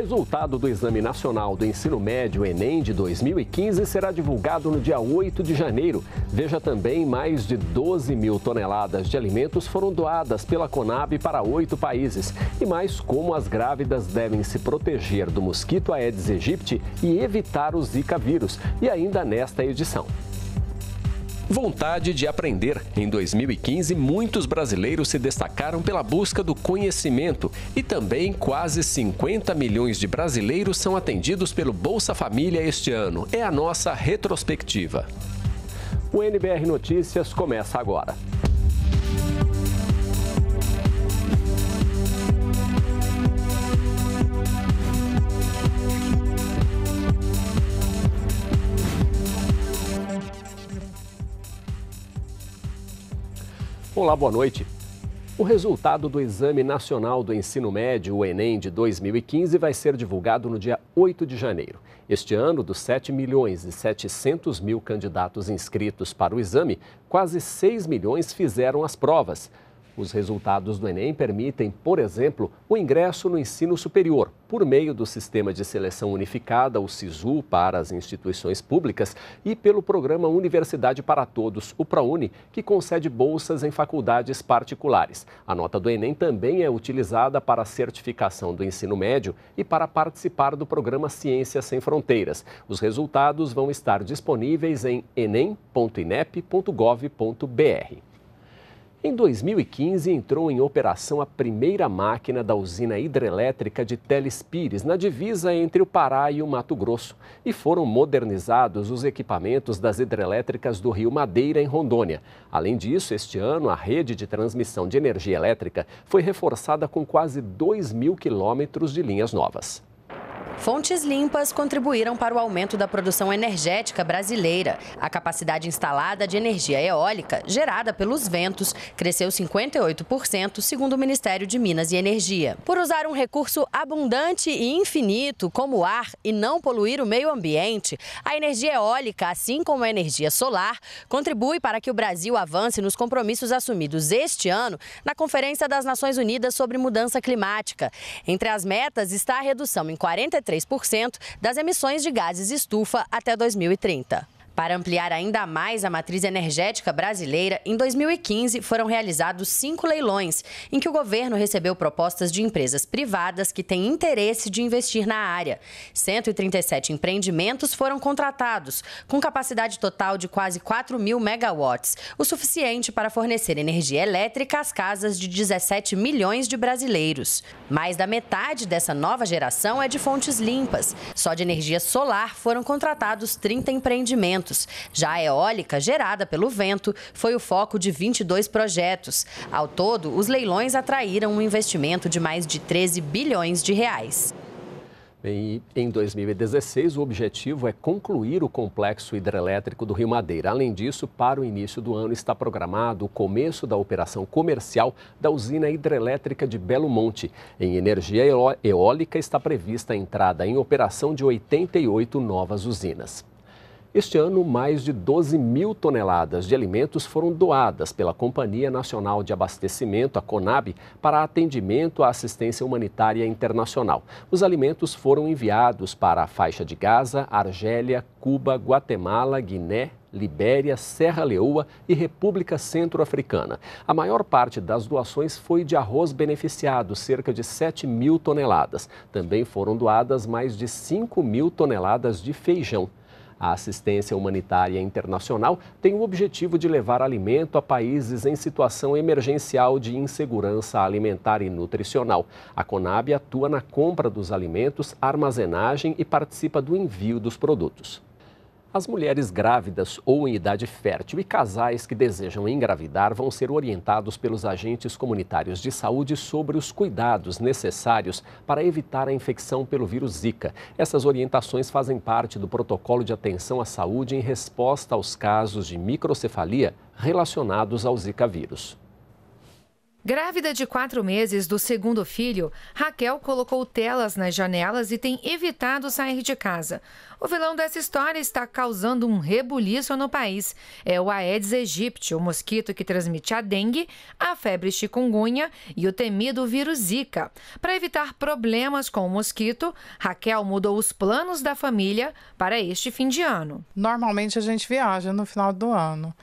resultado do Exame Nacional do Ensino Médio Enem de 2015 será divulgado no dia 8 de janeiro. Veja também, mais de 12 mil toneladas de alimentos foram doadas pela Conab para oito países. E mais como as grávidas devem se proteger do mosquito Aedes aegypti e evitar o Zika vírus. E ainda nesta edição. Vontade de aprender. Em 2015, muitos brasileiros se destacaram pela busca do conhecimento e também quase 50 milhões de brasileiros são atendidos pelo Bolsa Família este ano. É a nossa retrospectiva. O NBR Notícias começa agora. Olá, boa noite. O resultado do Exame Nacional do Ensino Médio, o Enem, de 2015 vai ser divulgado no dia 8 de janeiro. Este ano, dos 7 milhões e 700 mil candidatos inscritos para o exame, quase 6 milhões fizeram as provas. Os resultados do Enem permitem, por exemplo, o ingresso no ensino superior, por meio do Sistema de Seleção Unificada, o SISU, para as instituições públicas, e pelo programa Universidade para Todos, o ProUni, que concede bolsas em faculdades particulares. A nota do Enem também é utilizada para a certificação do ensino médio e para participar do programa Ciências Sem Fronteiras. Os resultados vão estar disponíveis em enem.inep.gov.br. Em 2015, entrou em operação a primeira máquina da usina hidrelétrica de Teles Pires, na divisa entre o Pará e o Mato Grosso, e foram modernizados os equipamentos das hidrelétricas do Rio Madeira, em Rondônia. Além disso, este ano, a rede de transmissão de energia elétrica foi reforçada com quase 2 mil quilômetros de linhas novas. Fontes limpas contribuíram para o aumento da produção energética brasileira. A capacidade instalada de energia eólica, gerada pelos ventos, cresceu 58%, segundo o Ministério de Minas e Energia. Por usar um recurso abundante e infinito, como o ar, e não poluir o meio ambiente, a energia eólica, assim como a energia solar, contribui para que o Brasil avance nos compromissos assumidos este ano na Conferência das Nações Unidas sobre Mudança Climática. Entre as metas está a redução em 40 53% das emissões de gases estufa até 2030. Para ampliar ainda mais a matriz energética brasileira, em 2015 foram realizados cinco leilões, em que o governo recebeu propostas de empresas privadas que têm interesse de investir na área. 137 empreendimentos foram contratados, com capacidade total de quase 4 mil megawatts, o suficiente para fornecer energia elétrica às casas de 17 milhões de brasileiros. Mais da metade dessa nova geração é de fontes limpas. Só de energia solar foram contratados 30 empreendimentos projetos. Já a eólica, gerada pelo vento, foi o foco de 22 projetos. Ao todo, os leilões atraíram um investimento de mais de 13 bilhões de reais. Bem, em 2016, o objetivo é concluir o complexo hidrelétrico do Rio Madeira. Além disso, para o início do ano está programado o começo da operação comercial da usina hidrelétrica de Belo Monte. Em energia eólica está prevista a entrada em operação de 88 novas usinas. Este ano, mais de 12 mil toneladas de alimentos foram doadas pela Companhia Nacional de Abastecimento, a CONAB, para atendimento à assistência humanitária internacional. Os alimentos foram enviados para a faixa de Gaza, Argélia, Cuba, Guatemala, Guiné, Libéria, Serra Leoa e República Centro-Africana. A maior parte das doações foi de arroz beneficiado, cerca de 7 mil toneladas. Também foram doadas mais de 5 mil toneladas de feijão. A assistência humanitária internacional tem o objetivo de levar alimento a países em situação emergencial de insegurança alimentar e nutricional. A Conab atua na compra dos alimentos, armazenagem e participa do envio dos produtos. As mulheres grávidas ou em idade fértil e casais que desejam engravidar vão ser orientados pelos agentes comunitários de saúde sobre os cuidados necessários para evitar a infecção pelo vírus Zika. Essas orientações fazem parte do protocolo de atenção à saúde em resposta aos casos de microcefalia relacionados ao Zika vírus. Grávida de quatro meses do segundo filho, Raquel colocou telas nas janelas e tem evitado sair de casa. O vilão dessa história está causando um rebuliço no país. É o Aedes aegypti, o mosquito que transmite a dengue, a febre chikungunya e o temido vírus Zika. Para evitar problemas com o mosquito, Raquel mudou os planos da família para este fim de ano. Normalmente a gente viaja no final do ano.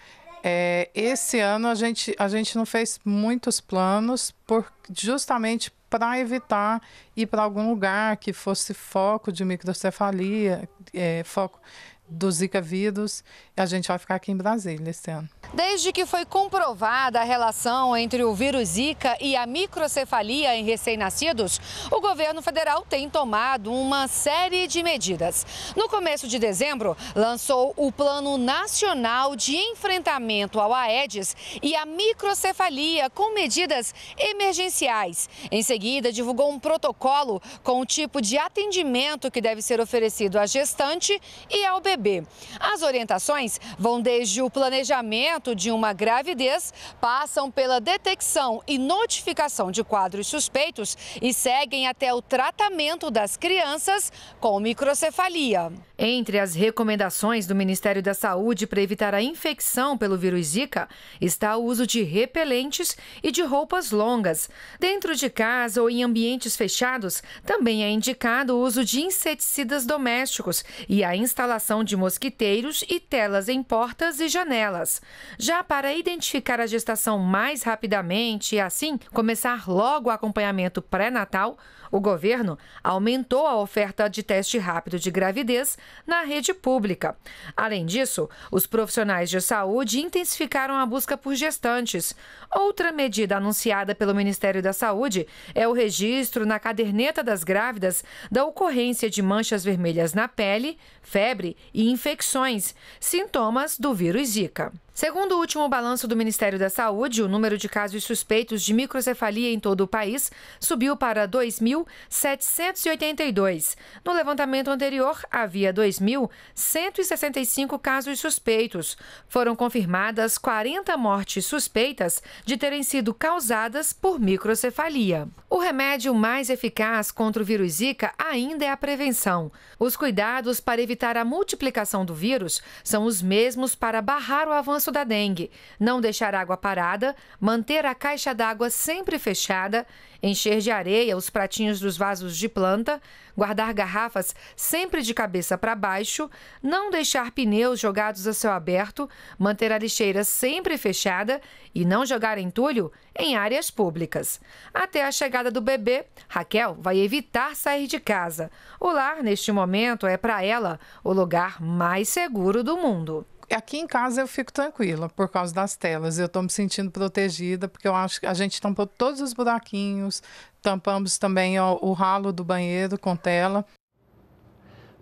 É, esse ano a gente, a gente não fez muitos planos por, justamente para evitar ir para algum lugar que fosse foco de microcefalia, é, foco do Zika vírus e a gente vai ficar aqui em Brasília esse ano. Desde que foi comprovada a relação entre o vírus Zika e a microcefalia em recém-nascidos, o governo federal tem tomado uma série de medidas. No começo de dezembro, lançou o Plano Nacional de Enfrentamento ao Aedes e à Microcefalia com medidas emergenciais. Em seguida, divulgou um protocolo com o tipo de atendimento que deve ser oferecido à gestante e ao bebê bebê. As orientações vão desde o planejamento de uma gravidez, passam pela detecção e notificação de quadros suspeitos e seguem até o tratamento das crianças com microcefalia. Entre as recomendações do Ministério da Saúde para evitar a infecção pelo vírus Zika está o uso de repelentes e de roupas longas. Dentro de casa ou em ambientes fechados, também é indicado o uso de inseticidas domésticos e a instalação de mosquiteiros e telas em portas e janelas. Já para identificar a gestação mais rapidamente e assim começar logo o acompanhamento pré-natal, o governo aumentou a oferta de teste rápido de gravidez na rede pública. Além disso, os profissionais de saúde intensificaram a busca por gestantes. Outra medida anunciada pelo Ministério da Saúde é o registro na caderneta das grávidas da ocorrência de manchas vermelhas na pele, febre e infecções, sintomas do vírus Zika. Segundo o último balanço do Ministério da Saúde, o número de casos suspeitos de microcefalia em todo o país subiu para 2.782. No levantamento anterior, havia 2.165 casos suspeitos. Foram confirmadas 40 mortes suspeitas de terem sido causadas por microcefalia. O remédio mais eficaz contra o vírus Zika ainda é a prevenção. Os cuidados para evitar evitar a multiplicação do vírus são os mesmos para barrar o avanço da dengue, não deixar água parada, manter a caixa d'água sempre fechada encher de areia os pratinhos dos vasos de planta, guardar garrafas sempre de cabeça para baixo, não deixar pneus jogados a céu aberto, manter a lixeira sempre fechada e não jogar entulho em áreas públicas. Até a chegada do bebê, Raquel vai evitar sair de casa. O lar, neste momento, é para ela o lugar mais seguro do mundo aqui em casa eu fico tranquila por causa das telas. Eu estou me sentindo protegida, porque eu acho que a gente tampou todos os buraquinhos, tampamos também ó, o ralo do banheiro com tela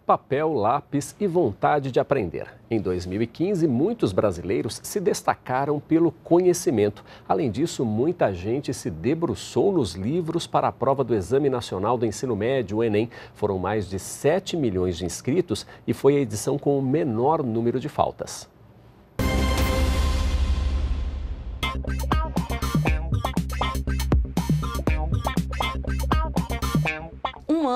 papel, lápis e vontade de aprender. Em 2015, muitos brasileiros se destacaram pelo conhecimento. Além disso, muita gente se debruçou nos livros para a prova do Exame Nacional do Ensino Médio, o Enem. Foram mais de 7 milhões de inscritos e foi a edição com o menor número de faltas.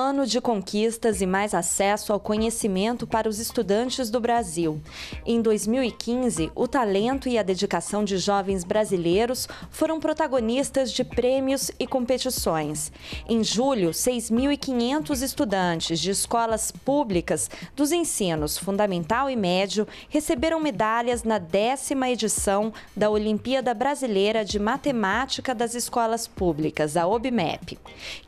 ano de conquistas e mais acesso ao conhecimento para os estudantes do Brasil. Em 2015, o talento e a dedicação de jovens brasileiros foram protagonistas de prêmios e competições. Em julho, 6.500 estudantes de escolas públicas dos ensinos fundamental e médio receberam medalhas na décima edição da Olimpíada Brasileira de Matemática das Escolas Públicas, a OBMEP.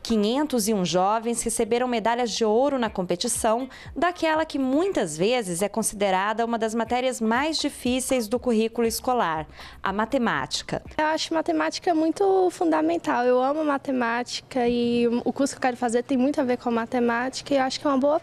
501 jovens receberam receberam medalhas de ouro na competição, daquela que muitas vezes é considerada uma das matérias mais difíceis do currículo escolar, a matemática. Eu acho matemática muito fundamental. Eu amo matemática e o curso que eu quero fazer tem muito a ver com matemática e eu acho que é uma boa,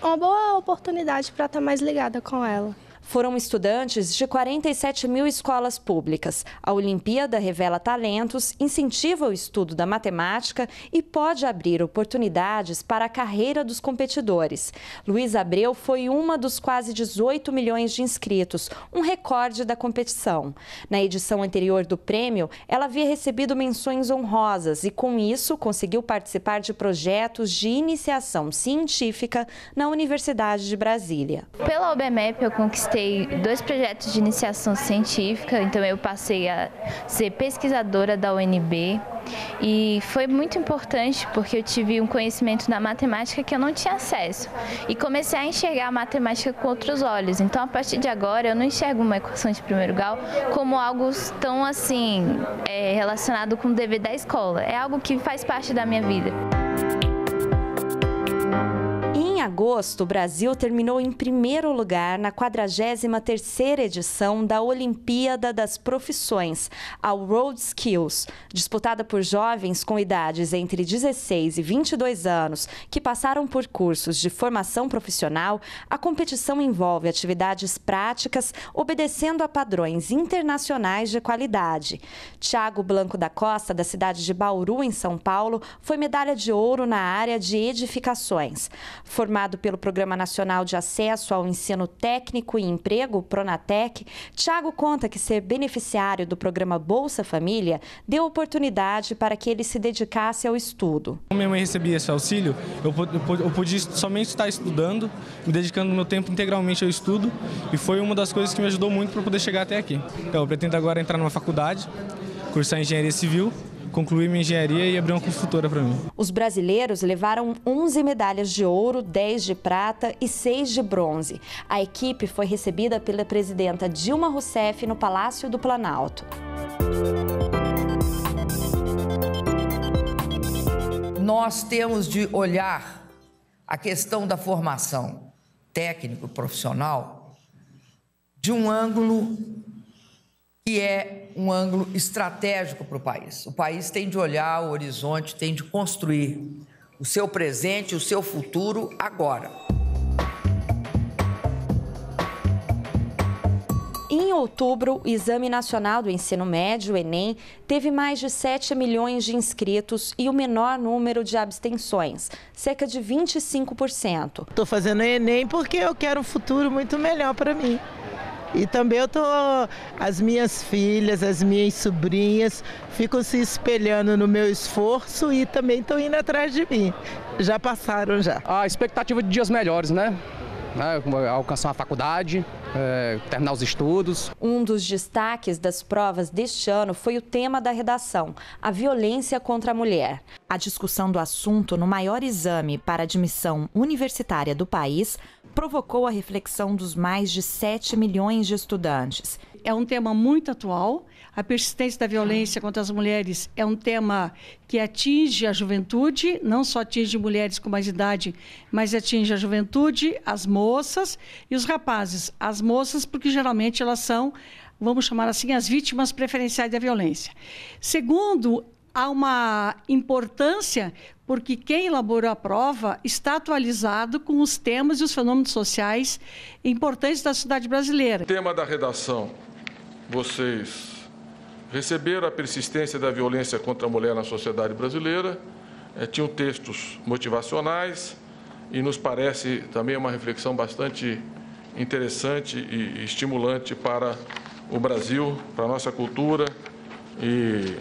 uma boa oportunidade para estar tá mais ligada com ela foram estudantes de 47 mil escolas públicas. A Olimpíada revela talentos, incentiva o estudo da matemática e pode abrir oportunidades para a carreira dos competidores. Luiz Abreu foi uma dos quase 18 milhões de inscritos, um recorde da competição. Na edição anterior do prêmio, ela havia recebido menções honrosas e, com isso, conseguiu participar de projetos de iniciação científica na Universidade de Brasília. Pela OBMEP, eu conquistei iniciei dois projetos de iniciação científica, então eu passei a ser pesquisadora da UNB e foi muito importante porque eu tive um conhecimento da matemática que eu não tinha acesso e comecei a enxergar a matemática com outros olhos. Então, a partir de agora, eu não enxergo uma equação de primeiro grau como algo tão assim é, relacionado com o dever da escola. É algo que faz parte da minha vida. Em agosto, o Brasil terminou em primeiro lugar na 43ª edição da Olimpíada das Profissões, a World Skills, disputada por jovens com idades entre 16 e 22 anos que passaram por cursos de formação profissional. A competição envolve atividades práticas obedecendo a padrões internacionais de qualidade. Tiago Blanco da Costa, da cidade de Bauru, em São Paulo, foi medalha de ouro na área de edificações formado pelo Programa Nacional de Acesso ao Ensino Técnico e Emprego, Pronatec, Tiago conta que ser beneficiário do programa Bolsa Família deu oportunidade para que ele se dedicasse ao estudo. Como minha mãe recebia esse auxílio, eu, eu podia somente estar estudando, me dedicando meu tempo integralmente ao estudo e foi uma das coisas que me ajudou muito para poder chegar até aqui. Então, eu pretendo agora entrar numa faculdade, cursar engenharia civil concluí minha engenharia e abri uma consultora para mim. Os brasileiros levaram 11 medalhas de ouro, 10 de prata e 6 de bronze. A equipe foi recebida pela presidenta Dilma Rousseff no Palácio do Planalto. Nós temos de olhar a questão da formação técnico-profissional de um ângulo que é um ângulo estratégico para o país. O país tem de olhar o horizonte, tem de construir o seu presente, o seu futuro agora. Em outubro, o Exame Nacional do Ensino Médio, o Enem, teve mais de 7 milhões de inscritos e o menor número de abstenções, cerca de 25%. Estou fazendo o Enem porque eu quero um futuro muito melhor para mim. E também eu tô as minhas filhas, as minhas sobrinhas ficam se espelhando no meu esforço e também estão indo atrás de mim. Já passaram já. A expectativa de dias melhores, né? É, alcançar a faculdade, é, terminar os estudos. Um dos destaques das provas deste ano foi o tema da redação, a violência contra a mulher. A discussão do assunto no maior exame para admissão universitária do país provocou a reflexão dos mais de 7 milhões de estudantes. É um tema muito atual. A persistência da violência contra as mulheres é um tema que atinge a juventude, não só atinge mulheres com mais idade, mas atinge a juventude, as moças e os rapazes. As moças, porque geralmente elas são, vamos chamar assim, as vítimas preferenciais da violência. Segundo, há uma importância porque quem elaborou a prova está atualizado com os temas e os fenômenos sociais importantes da cidade brasileira. O tema da redação, vocês receberam a persistência da violência contra a mulher na sociedade brasileira, é, tinham textos motivacionais e nos parece também uma reflexão bastante interessante e estimulante para o Brasil, para a nossa cultura e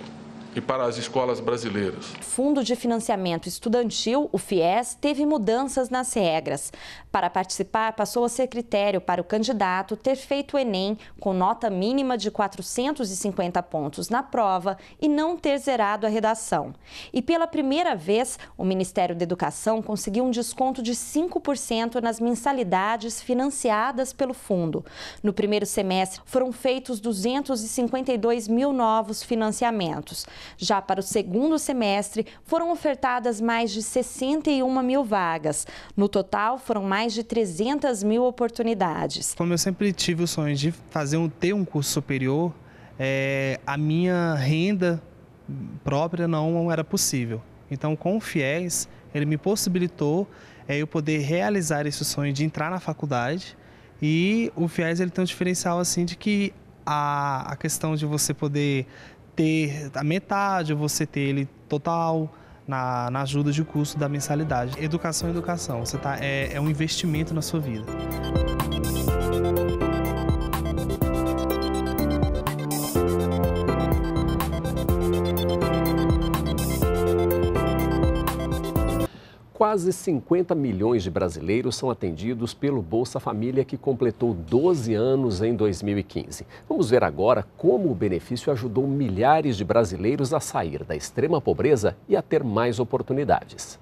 e para as escolas brasileiras. O Fundo de Financiamento Estudantil, o FIES, teve mudanças nas regras. Para participar, passou a ser critério para o candidato ter feito o Enem com nota mínima de 450 pontos na prova e não ter zerado a redação. E pela primeira vez, o Ministério da Educação conseguiu um desconto de 5% nas mensalidades financiadas pelo fundo. No primeiro semestre, foram feitos 252 mil novos financiamentos. Já para o segundo semestre, foram ofertadas mais de 61 mil vagas. No total, foram mais de 300 mil oportunidades. Como eu sempre tive o sonho de fazer um, ter um curso superior, é, a minha renda própria não era possível. Então, com o FIES, ele me possibilitou é, eu poder realizar esse sonho de entrar na faculdade. E o FIES ele tem um diferencial assim de que a, a questão de você poder ter a metade, você ter ele total. Na, na ajuda de custo da mensalidade. Educação, é educação. Você tá, é, é um investimento na sua vida. Quase 50 milhões de brasileiros são atendidos pelo Bolsa Família, que completou 12 anos em 2015. Vamos ver agora como o benefício ajudou milhares de brasileiros a sair da extrema pobreza e a ter mais oportunidades.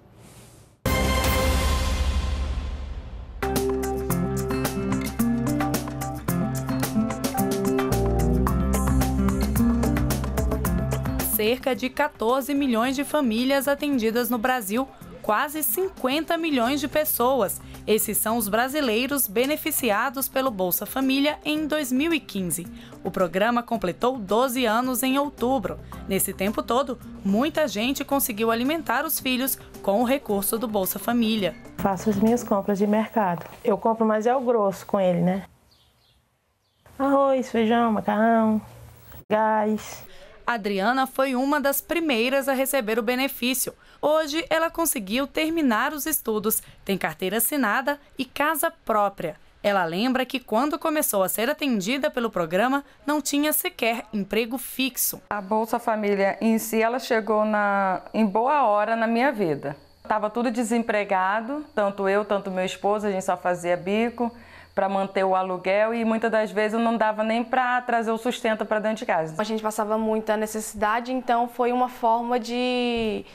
Cerca de 14 milhões de famílias atendidas no Brasil quase 50 milhões de pessoas. Esses são os brasileiros beneficiados pelo Bolsa Família em 2015. O programa completou 12 anos em outubro. Nesse tempo todo, muita gente conseguiu alimentar os filhos com o recurso do Bolsa Família. Faço as minhas compras de mercado. Eu compro mais é o grosso com ele, né? Arroz, feijão, macarrão, gás. Adriana foi uma das primeiras a receber o benefício. Hoje, ela conseguiu terminar os estudos, tem carteira assinada e casa própria. Ela lembra que quando começou a ser atendida pelo programa, não tinha sequer emprego fixo. A Bolsa Família em si, ela chegou na, em boa hora na minha vida. Estava tudo desempregado, tanto eu, tanto meu esposo, a gente só fazia bico para manter o aluguel e muitas das vezes eu não dava nem para trazer o sustento para dentro de casa. A gente passava muita necessidade, então foi uma forma de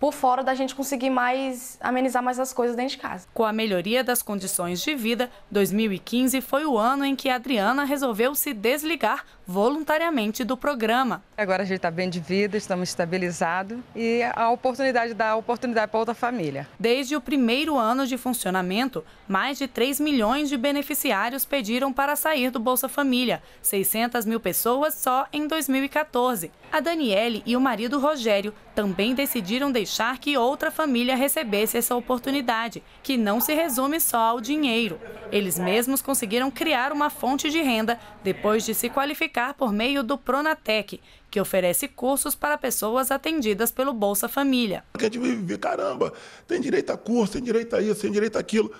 por fora da gente conseguir mais amenizar mais as coisas dentro de casa. Com a melhoria das condições de vida, 2015 foi o ano em que a Adriana resolveu se desligar voluntariamente do programa. Agora a gente está bem de vida, estamos estabilizados e a oportunidade dá oportunidade para outra família. Desde o primeiro ano de funcionamento, mais de 3 milhões de beneficiários pediram para sair do Bolsa Família, 600 mil pessoas só em 2014. A Daniele e o marido Rogério também decidiram deixar que outra família recebesse essa oportunidade, que não se resume só ao dinheiro. Eles mesmos conseguiram criar uma fonte de renda depois de se qualificar certificar por meio do Pronatec, que oferece cursos para pessoas atendidas pelo Bolsa Família. Que a gente vive, caramba, tem direito a curso, tem direito a isso, tem direito a aquilo.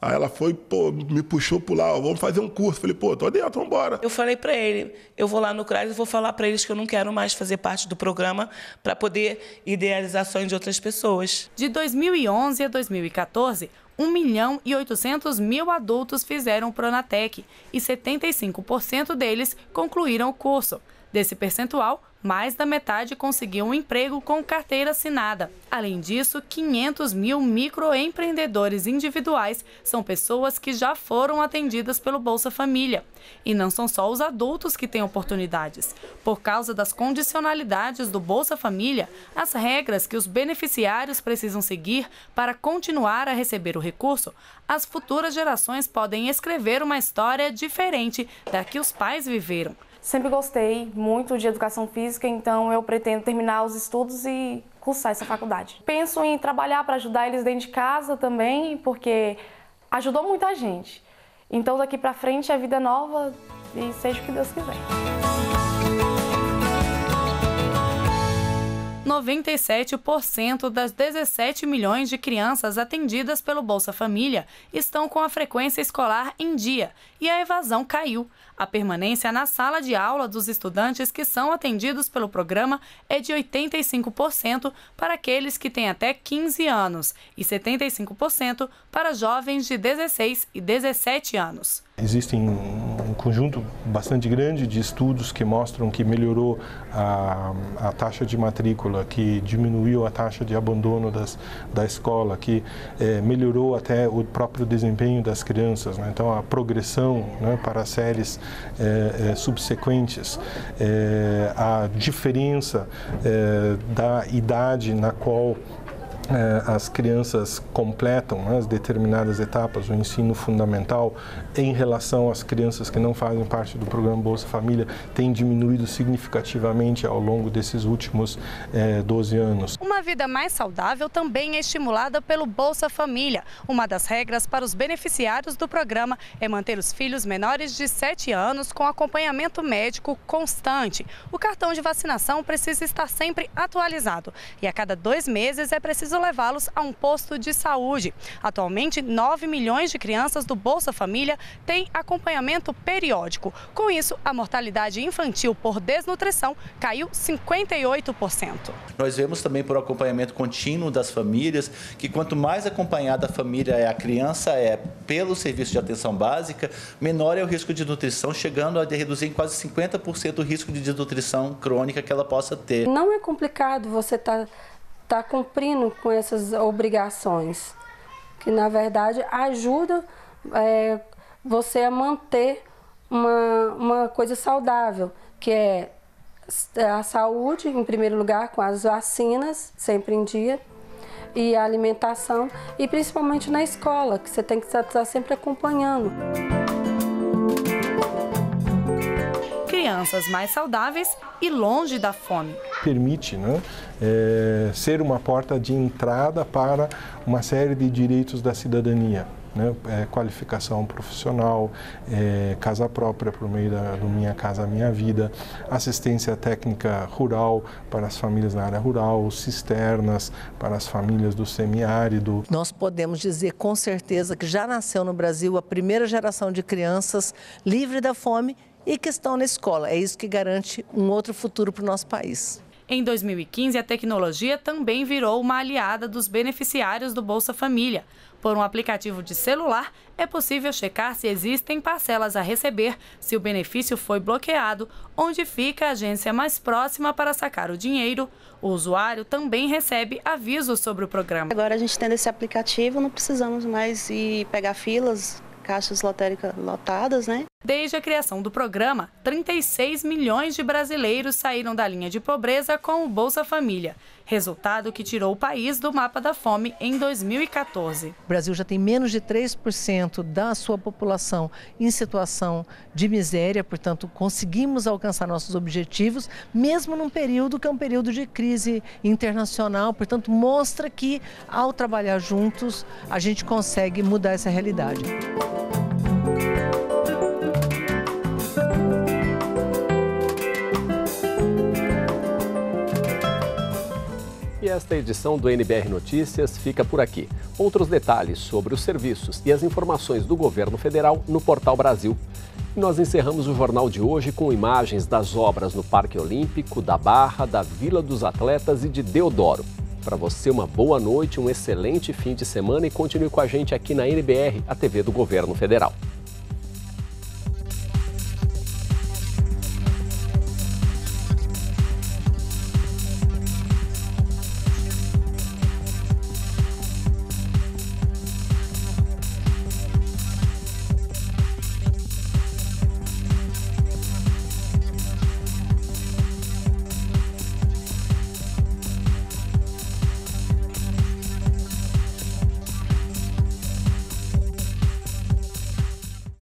Aí ela foi, pô, me puxou por lá, vamos fazer um curso. Falei, pô, tô dentro, vamos embora. Eu falei para ele, eu vou lá no CRAS e vou falar para eles que eu não quero mais fazer parte do programa para poder idealizar sonhos de outras pessoas. De 2011 a 2014, 1 milhão e 800 mil adultos fizeram o Pronatec e 75% deles concluíram o curso. Desse percentual, mais da metade conseguiu um emprego com carteira assinada. Além disso, 500 mil microempreendedores individuais são pessoas que já foram atendidas pelo Bolsa Família. E não são só os adultos que têm oportunidades. Por causa das condicionalidades do Bolsa Família, as regras que os beneficiários precisam seguir para continuar a receber o recurso, as futuras gerações podem escrever uma história diferente da que os pais viveram. Sempre gostei muito de educação física, então eu pretendo terminar os estudos e cursar essa faculdade. Penso em trabalhar para ajudar eles dentro de casa também, porque ajudou muita gente. Então daqui para frente é vida nova e seja o que Deus quiser. 97% das 17 milhões de crianças atendidas pelo Bolsa Família estão com a frequência escolar em dia e a evasão caiu. A permanência na sala de aula dos estudantes que são atendidos pelo programa é de 85% para aqueles que têm até 15 anos e 75% para jovens de 16 e 17 anos. Existem conjunto bastante grande de estudos que mostram que melhorou a, a taxa de matrícula, que diminuiu a taxa de abandono das, da escola, que é, melhorou até o próprio desempenho das crianças. Né? Então, a progressão né, para séries é, é, subsequentes, a diferença da idade na qual as crianças completam né, as determinadas etapas, o ensino fundamental em relação às crianças que não fazem parte do programa Bolsa Família tem diminuído significativamente ao longo desses últimos eh, 12 anos. Uma vida mais saudável também é estimulada pelo Bolsa Família. Uma das regras para os beneficiários do programa é manter os filhos menores de 7 anos com acompanhamento médico constante. O cartão de vacinação precisa estar sempre atualizado e a cada dois meses é preciso levá-los a um posto de saúde. Atualmente, 9 milhões de crianças do Bolsa Família tem acompanhamento periódico. Com isso, a mortalidade infantil por desnutrição caiu 58%. Nós vemos também por acompanhamento contínuo das famílias que quanto mais acompanhada a família é a criança é pelo serviço de atenção básica, menor é o risco de nutrição, chegando a reduzir em quase 50% o risco de desnutrição crônica que ela possa ter. Não é complicado você estar tá, tá cumprindo com essas obrigações, que na verdade ajuda é, você a é manter uma, uma coisa saudável, que é a saúde, em primeiro lugar, com as vacinas, sempre em dia, e a alimentação, e principalmente na escola, que você tem que estar sempre acompanhando. Crianças mais saudáveis e longe da fome. Permite né, é, ser uma porta de entrada para uma série de direitos da cidadania né? É, qualificação profissional, é, casa própria por meio da, do Minha Casa Minha Vida, assistência técnica rural para as famílias na área rural, cisternas para as famílias do semiárido. Nós podemos dizer com certeza que já nasceu no Brasil a primeira geração de crianças livre da fome e que estão na escola. É isso que garante um outro futuro para o nosso país. Em 2015, a tecnologia também virou uma aliada dos beneficiários do Bolsa Família. Por um aplicativo de celular, é possível checar se existem parcelas a receber, se o benefício foi bloqueado, onde fica a agência mais próxima para sacar o dinheiro. O usuário também recebe avisos sobre o programa. Agora a gente tendo esse aplicativo, não precisamos mais ir pegar filas, caixas lotéricas lotadas, né? Desde a criação do programa, 36 milhões de brasileiros saíram da linha de pobreza com o Bolsa Família, resultado que tirou o país do mapa da fome em 2014. O Brasil já tem menos de 3% da sua população em situação de miséria, portanto, conseguimos alcançar nossos objetivos, mesmo num período que é um período de crise internacional. Portanto, mostra que, ao trabalhar juntos, a gente consegue mudar essa realidade. E esta edição do NBR Notícias fica por aqui. Outros detalhes sobre os serviços e as informações do governo federal no Portal Brasil. nós encerramos o jornal de hoje com imagens das obras no Parque Olímpico, da Barra, da Vila dos Atletas e de Deodoro. Para você, uma boa noite, um excelente fim de semana e continue com a gente aqui na NBR, a TV do Governo Federal.